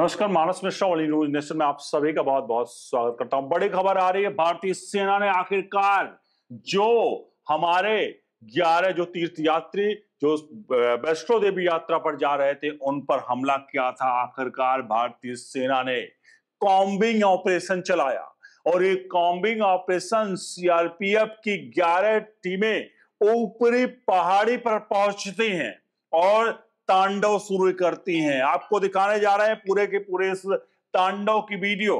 नमस्कार मानस मिश्रा वाली news nation में आप सभी का बहुत बहुत स्वागत करता हूं बड़ी खबर आ रही है भारतीय सेना ने आखिरकार जो हमारे ग्यारह जो तीर्थ यात्री जो वैष्णो देवी यात्रा पर जा रहे थे उन पर हमला किया था आखिरकार भारतीय सेना ने कॉम्बिंग ऑपरेशन चलाया और ये कॉम्बिंग ऑपरेशन सीआरपीएफ की ग्यारह टीमें ऊपरी पहाड़ी पर पहुंचती हैं और तांडव शुरू करती हैं आपको दिखाने जा रहे हैं पूरे के पूरे इस तांडव की वीडियो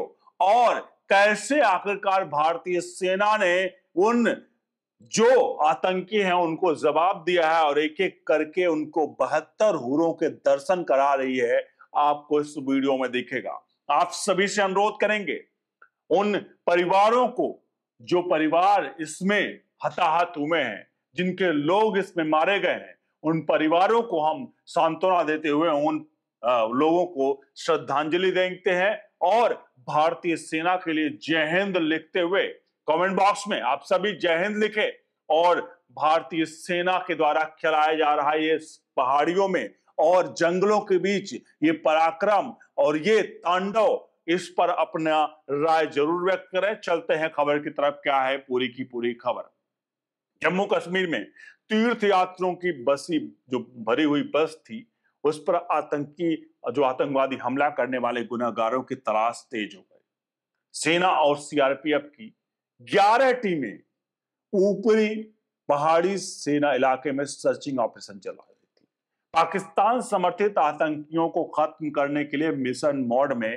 और कैसे आखिरकार भारतीय सेना ने उन जो आतंकी हैं उनको जवाब दिया है और एक एक करके उनको बहत्तर हुरों के दर्शन करा रही है आपको इस वीडियो में दिखेगा आप सभी से अनुरोध करेंगे उन परिवारों को जो परिवार इसमें हताहत हुए हैं जिनके लोग इसमें मारे गए हैं उन परिवारों को हम सांत्वना देते हुए उन लोगों को श्रद्धांजलि देते हैं और भारतीय सेना के लिए जय हिंद लिखते हुए कमेंट बॉक्स में आप सभी जय हिंद लिखे और भारतीय सेना के द्वारा खिलाया जा रहा है ये पहाड़ियों में और जंगलों के बीच ये पराक्रम और ये तांडव इस पर अपना राय जरूर व्यक्त करें चलते हैं खबर की तरफ क्या है पूरी की पूरी खबर जम्मू कश्मीर में तीर्थ यात्रों की बसी जो भरी हुई बस थी उस पर आतंकी जो आतंकवादी हमला करने वाले गुनागारों की तलाश तेज हो गई सेना और सीआरपीएफ की 11 टीमें ऊपरी पहाड़ी सेना इलाके में सर्चिंग ऑपरेशन चला रही थी पाकिस्तान समर्थित आतंकियों को खत्म करने के लिए मिशन मोड में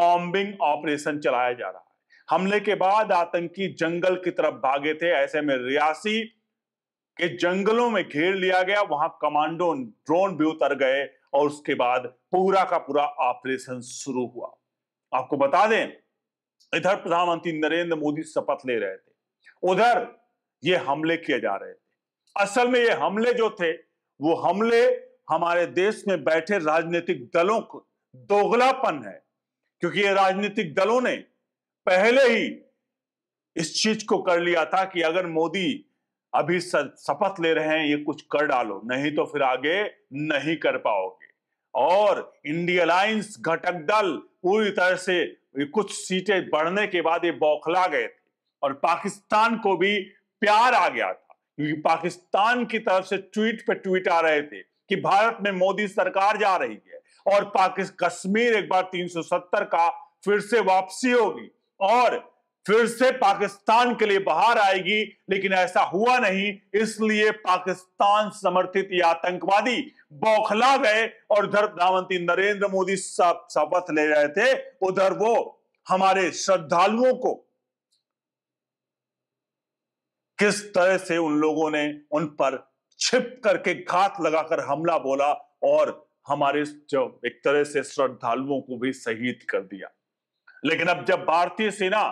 कॉम्बिंग ऑपरेशन चलाया जा रहा है हमले के बाद आतंकी जंगल की तरफ भागे थे ऐसे में रियासी के जंगलों में घेर लिया गया वहां कमांडो ड्रोन भी उतर गए और उसके बाद पूरा का पूरा ऑपरेशन शुरू हुआ आपको बता दें इधर प्रधानमंत्री नरेंद्र मोदी शपथ ले रहे थे उधर ये हमले किए जा रहे थे असल में ये हमले जो थे वो हमले हमारे देश में बैठे राजनीतिक दलों को दोगलापन है क्योंकि ये राजनीतिक दलों ने पहले ही इस चीज को कर लिया था कि अगर मोदी अभी शपथ ले रहे हैं ये कुछ कर डालो नहीं तो फिर आगे नहीं कर पाओगे और इंडिया लाइंस घटक दल पूरी तरह से कुछ सीटें बढ़ने के बाद ये बौखला गए थे और पाकिस्तान को भी प्यार आ गया था क्योंकि पाकिस्तान की तरफ से ट्वीट पे ट्वीट आ रहे थे कि भारत में मोदी सरकार जा रही है और पाकिस्तान कश्मीर एक बार 370 का फिर से वापसी होगी और फिर से पाकिस्तान के लिए बाहर आएगी लेकिन ऐसा हुआ नहीं इसलिए पाकिस्तान समर्थित ये आतंकवादी बौखला गए और उधर प्रधानमंत्री नरेंद्र मोदी शपथ ले रहे थे उधर वो हमारे श्रद्धालुओं को किस तरह से उन लोगों ने उन पर छिप करके घात लगाकर हमला बोला और हमारे जो एक तरह से श्रद्धालुओं को भी शहीद कर दिया लेकिन अब जब भारतीय सेना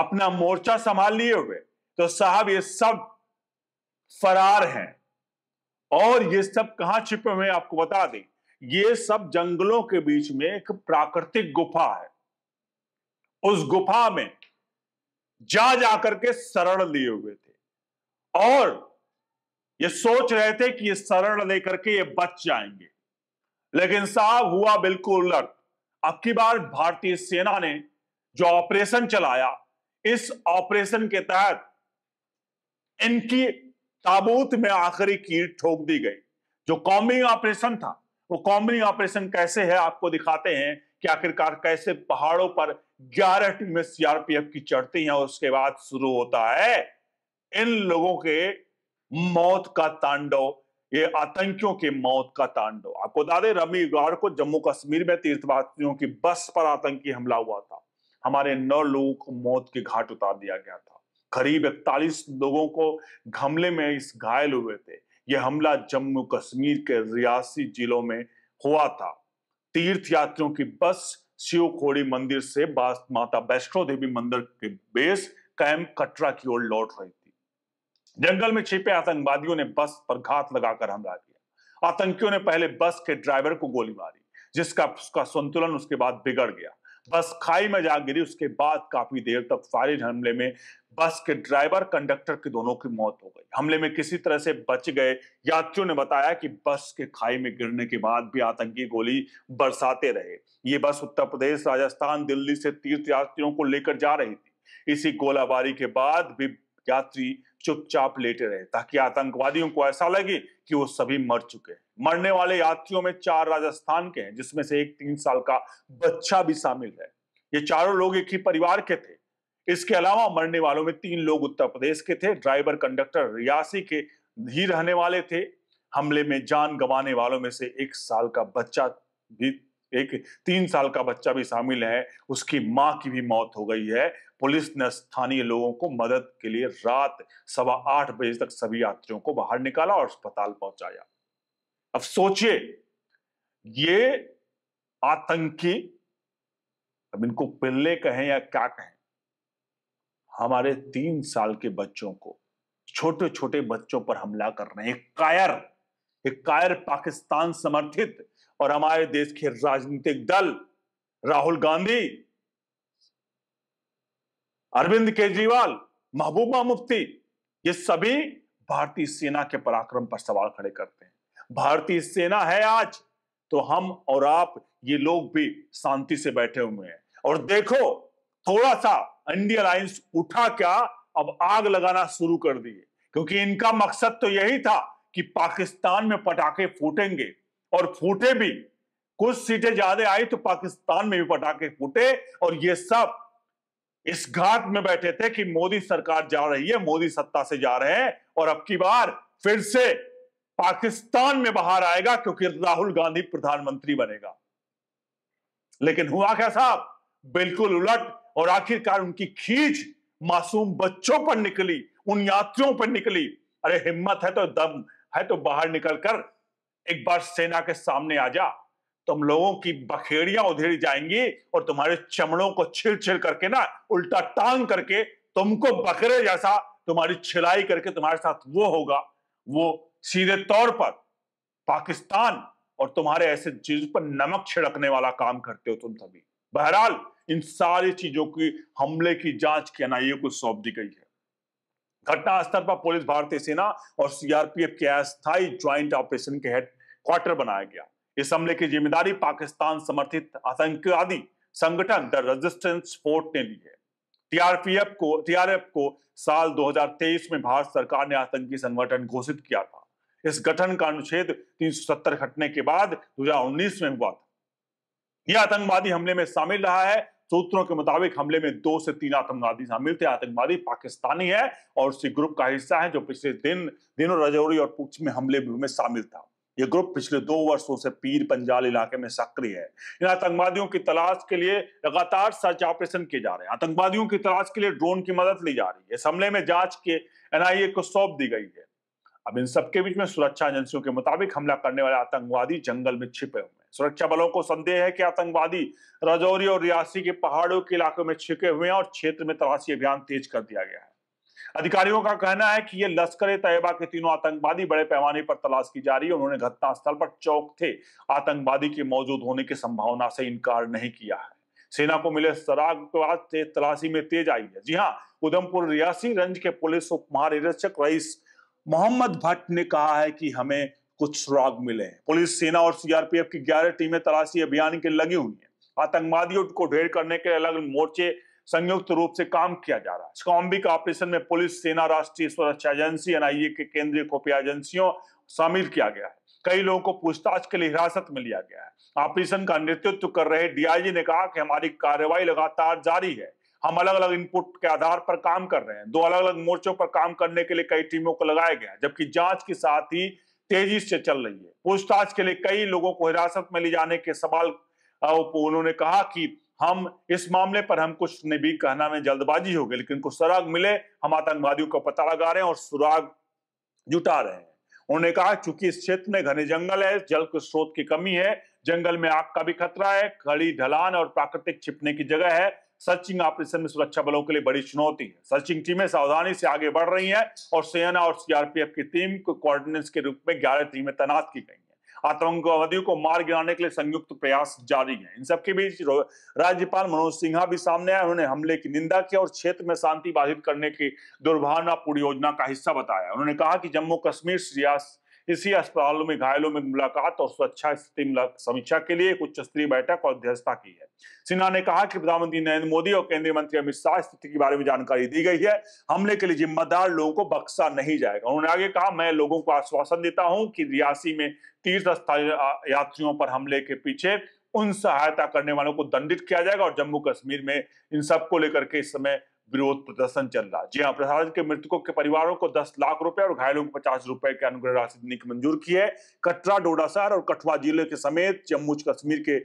अपना मोर्चा संभाल लिए हुए तो साहब ये सब फरार हैं और ये सब कहां छिपे हुए आपको बता दें ये सब जंगलों के बीच में एक प्राकृतिक गुफा है उस गुफा में जा जा करके शरण लिए हुए थे और ये सोच रहे थे कि ये शरण लेकर के ये बच जाएंगे लेकिन साहब हुआ बिल्कुल उलट अब की बार भारतीय सेना ने जो ऑपरेशन चलाया इस ऑपरेशन के तहत इनकी ताबूत में आखिरी कीट ठोक दी गई जो कॉम्बिंग ऑपरेशन था वो कॉम्बिंग ऑपरेशन कैसे है आपको दिखाते हैं कि आखिरकार कैसे पहाड़ों पर ग्यारह टीमें सीआरपीएफ की चढ़ती हैं और उसके बाद शुरू होता है इन लोगों के मौत का तांडव ये आतंकियों के मौत का तांडव आपको बता दें रविवार को जम्मू कश्मीर में तीर्थवासियों की बस पर आतंकी हमला हुआ था हमारे नौ लोगों को मौत के घाट उतार दिया गया था करीब इकतालीस लोगों को हमले में इस घायल हुए थे यह हमला जम्मू कश्मीर के रियासी जिलों में हुआ था तीर्थ यात्रियों की बस शिवखोड़ी मंदिर से माता वैष्णो देवी मंदिर के बेस कैंप कटरा की ओर लौट रही थी जंगल में छिपे आतंकवादियों ने बस पर घात लगाकर हमला किया आतंकियों ने पहले बस के ड्राइवर को गोली मारी जिसका उसका संतुलन उसके बाद बिगड़ गया बस खाई में जा गिरी उसके बाद काफी देर तक फायरिंग हमले में बस के ड्राइवर कंडक्टर की दोनों की मौत हो गई हमले में किसी तरह से बच गए यात्रियों ने बताया कि बस के खाई में गिरने के बाद भी आतंकी गोली बरसाते रहे ये बस उत्तर प्रदेश राजस्थान दिल्ली से तीर्थ यात्रियों को लेकर जा रही थी इसी गोलाबारी के बाद भी यात्री चुपचाप लेटे रहे ताकि आतंकवादियों को ऐसा लगे कि वो सभी मर चुके हैं मरने वाले यात्रियों में चार राजस्थान के हैं जिसमें से एक तीन साल का बच्चा भी शामिल है ये चारों लोग एक ही परिवार के थे इसके अलावा मरने वालों में तीन लोग उत्तर प्रदेश के थे ड्राइवर कंडक्टर रियासी के ही रहने वाले थे हमले में जान गंवाने वालों में से एक साल का बच्चा भी एक तीन साल का बच्चा भी शामिल है उसकी मां की भी मौत हो गई है पुलिस ने स्थानीय लोगों को मदद के लिए रात सवा आठ बजे तक सभी यात्रियों को बाहर निकाला और अस्पताल पहुंचाया अब सोचिए ये आतंकी अब इनको पिल्ले कहें या क्या कहें हमारे तीन साल के बच्चों को छोटे छोटे बच्चों पर हमला कर रहे हैं कायर एक कायर पाकिस्तान समर्थित और हमारे देश के राजनीतिक दल राहुल गांधी अरविंद केजरीवाल महबूबा मुफ्ती ये सभी भारतीय सेना के पराक्रम पर सवाल खड़े करते हैं भारतीय सेना है आज तो हम और आप ये लोग भी शांति से बैठे हुए हैं और देखो थोड़ा सा इंडियन अलायंस उठा क्या अब आग लगाना शुरू कर दिए क्योंकि इनका मकसद तो यही था कि पाकिस्तान में पटाखे फूटेंगे और फूटे भी कुछ सीटें ज्यादा आई तो पाकिस्तान में भी पटाखे फूटे और ये सब इस घाट में बैठे थे कि मोदी सरकार जा रही है मोदी सत्ता से जा रहे हैं और अब की बार फिर से पाकिस्तान में बाहर आएगा क्योंकि राहुल गांधी प्रधानमंत्री बनेगा लेकिन हुआ क्या साहब बिल्कुल उलट और आखिरकार उनकी खींच मासूम बच्चों पर निकली उन यात्रियों पर निकली अरे हिम्मत है तो दम है तो बाहर निकलकर एक बार सेना के सामने आ जा तुम तो लोगों की बखेड़ियां उधेड़ी जाएंगी और तुम्हारे चमड़ों को छिल छिल करके ना उल्टा टांग करके तुमको बकरे जैसा तुम्हारी छिलाई करके तुम्हारे साथ वो होगा वो सीधे तौर पर पाकिस्तान और तुम्हारे ऐसे चीज पर नमक छिड़कने वाला काम करते हो तुम सभी बहरहाल इन सारी चीजों की हमले की जांच के एनआईए को सौंप दी गई है घटना स्थल पर पुलिस भारतीय सेना और सीआरपीएफ के अस्थायी ज्वाइंट ऑपरेशन के हेड क्वार्टर बनाया गया इस हमले की जिम्मेदारी पाकिस्तान समर्थित आतंकवादी संगठन द रेजिस्टेंस फोर्ट ने ली है टीआरपीएफ को टीआरएफ को साल 2023 में भारत सरकार ने आतंकी संगठन घोषित किया था इस गठन का अनुच्छेद 370 हटने के बाद 2019 में हुआ था यह आतंकवादी हमले में शामिल रहा है सूत्रों के मुताबिक हमले में दो से तीन आतंकवादी शामिल थे आतंकवादी पाकिस्तानी है और उसी ग्रुप का हिस्सा है जो पिछले दिन दिनों रजौरी और पुछ में हमले में शामिल था ये ग्रुप पिछले दो वर्षों से पीर पंजाल इलाके में सक्रिय है इन आतंकवादियों की तलाश के लिए लगातार सर्च ऑपरेशन किए जा रहे हैं आतंकवादियों की तलाश के लिए ड्रोन की मदद ली जा रही है इस हमले में जांच के एनआईए को सौंप दी गई है अब इन सबके बीच में सुरक्षा एजेंसियों के मुताबिक हमला करने वाले आतंकवादी जंगल में छिपे हुए हैं सुरक्षा बलों को संदेह है कि आतंकवादी राजौरी और रियासी के पहाड़ों के इलाकों में छिपे हुए हैं और क्षेत्र में तलाशी अभियान तेज कर दिया गया है अधिकारियों का कहना है कि ये लश्कर तैयबा के तीनों आतंकवादी बड़े पैमाने पर तलाश की जा रही है उन्होंने घटनास्थल पर चौक थे आतंकवादी के मौजूद होने की संभावना से इनकार नहीं किया है सेना को मिले सराग के बाद तलाशी में तेज आई है जी हाँ उधमपुर रियासी रंज के पुलिस उप महानिरीक्षक रईस मोहम्मद भट्ट ने कहा है कि हमें कुछ सुराग मिले हैं पुलिस सेना और सीआरपीएफ की ग्यारह टीमें तलाशी अभियान के लगी हुई है आतंकवादियों को ढेर करने के अलग मोर्चे संयुक्त रूप से काम किया जा रहा है कॉम्बिक ऑपरेशन में पुलिस सेना राष्ट्रीय सुरक्षा एजेंसी एनआईए के केंद्रीय खुफिया एजेंसियों शामिल किया गया है कई लोगों को पूछताछ के लिए हिरासत में लिया गया है ऑपरेशन का नेतृत्व कर रहे डीआईजी ने कहा कि हमारी कार्रवाई लगातार जारी है हम अलग अलग इनपुट के आधार पर काम कर रहे हैं दो अलग अलग मोर्चों पर काम करने के लिए कई टीमों को लगाया गया जबकि जांच के साथ ही तेजी से चल रही है पूछताछ के लिए कई लोगों को हिरासत में ले जाने के सवाल उन्होंने कहा कि हम इस मामले पर हम कुछ ने भी कहना में जल्दबाजी हो गई लेकिन कुछ सुराग मिले हम आतंकवादियों का पता लगा रहे हैं और सुराग जुटा रहे हैं उन्होंने कहा चूंकि इस क्षेत्र में घने जंगल है जल के स्रोत की कमी है जंगल में आग का भी खतरा है खड़ी ढलान और प्राकृतिक छिपने की जगह है सर्चिंग ऑपरेशन में सुरक्षा बलों के लिए बड़ी चुनौती है सर्चिंग टीमें सावधानी से आगे बढ़ रही हैं और सेना और सीआरपीएफ की टीम को कोऑर्डिनेंस के रूप में ग्यारह टीमें तैनात की गई हैं आतंकवादियों को मार गिराने के लिए संयुक्त प्रयास जारी है इन सबके बीच राज्यपाल मनोज सिन्हा भी सामने आए उन्होंने हमले की निंदा की और क्षेत्र में शांति बाधित करने की दुर्भावनापूर्ण योजना का हिस्सा बताया उन्होंने कहा कि जम्मू कश्मीर इसी अस्पतालों में घायलों में मुलाकात और स्वच्छा स्थिति समीक्षा के लिए एक उच्च स्तरीय बैठक और अध्यक्षता की है सिन्हा ने कहा कि प्रधानमंत्री नरेंद्र मोदी और केंद्रीय मंत्री अमित शाह स्थिति के बारे में जानकारी दी गई है हमले के लिए जिम्मेदार लोगों को बख्शा नहीं जाएगा उन्होंने आगे कहा मैं लोगों को आश्वासन देता हूं कि रियासी में तीर्थ स्थल यात्रियों पर हमले के पीछे उन सहायता करने वालों को दंडित किया जाएगा और जम्मू कश्मीर में इन सबको लेकर के इस समय विरोध प्रदर्शन चल रहा जी हाँ प्रसाद के मृतकों के परिवारों को 10 लाख रुपए और घायलों को 50 रुपए के अनुग्रह राशि देने की मंजूर की है कटरा डोडासार और कठुआ जिले के समेत जम्मू कश्मीर के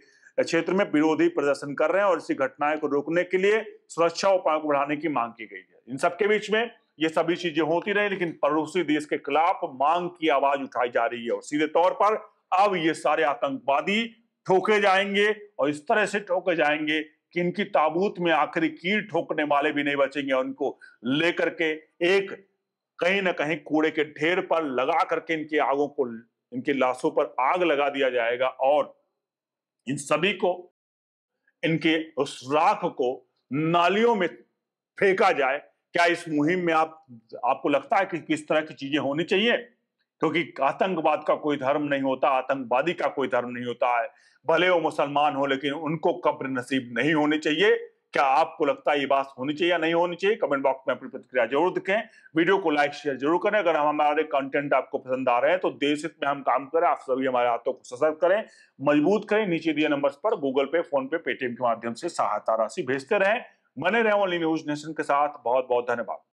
क्षेत्र में विरोधी प्रदर्शन कर रहे हैं और इसी घटनाएं को रोकने के लिए सुरक्षा उपायों को बढ़ाने की मांग की गई है इन सबके बीच में ये सभी चीजें होती रही लेकिन पड़ोसी देश के खिलाफ मांग की आवाज उठाई जा रही है और सीधे तौर पर अब ये सारे आतंकवादी ठोके जाएंगे और इस तरह से ठोके जाएंगे कि इनकी ताबूत में आखिरी कील ठोकने वाले भी नहीं बचेंगे उनको लेकर के एक कहीं ना कहीं कूड़े के ढेर पर लगा करके इनकी आगों को इनकी लाशों पर आग लगा दिया जाएगा और इन सभी को इनके उस राख को नालियों में फेंका जाए क्या इस मुहिम में आप आपको लगता है कि किस तरह की चीजें होनी चाहिए क्योंकि आतंकवाद का कोई धर्म नहीं होता आतंकवादी का कोई धर्म नहीं होता है भले वो मुसलमान हो लेकिन उनको कब्र नसीब नहीं होनी चाहिए क्या आपको लगता है ये बात होनी चाहिए या नहीं होनी चाहिए कमेंट बॉक्स में अपनी प्रतिक्रिया जरूर दिखें वीडियो को लाइक शेयर जरूर करें अगर हमारे कंटेंट आपको पसंद आ रहे हैं तो देश हित में हम काम करें आप सभी हमारे हाथों को सशक्त करें मजबूत करें नीचे दिए नंबर पर गूगल पे फोन पे पेटीएम के माध्यम से सहायता राशि भेजते रहें बने रहे ओनली न्यूज नेशन के साथ बहुत बहुत धन्यवाद